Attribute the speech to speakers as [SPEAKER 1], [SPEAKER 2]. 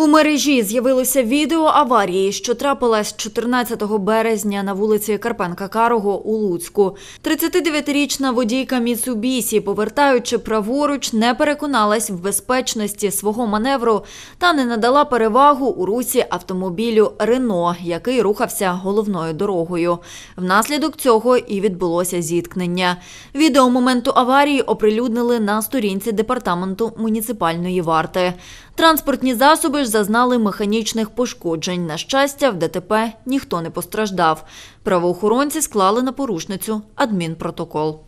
[SPEAKER 1] У мережі з'явилося відео аварії, що трапилась 14 березня на вулиці Карпенка Карого у Луцьку. 39-річна водійка Міцубісі, повертаючи праворуч, не переконалась в безпечності свого маневру та не надала перевагу у русі автомобілю Рено, який рухався головною дорогою. Внаслідок цього і відбулося зіткнення. Відео моменту аварії оприлюднили на сторінці департаменту муніципальної варти. Транспортні засоби ж зазнали механічних пошкоджень. На щастя, в ДТП ніхто не постраждав. Правоохоронці склали на порушницю адмінпротокол.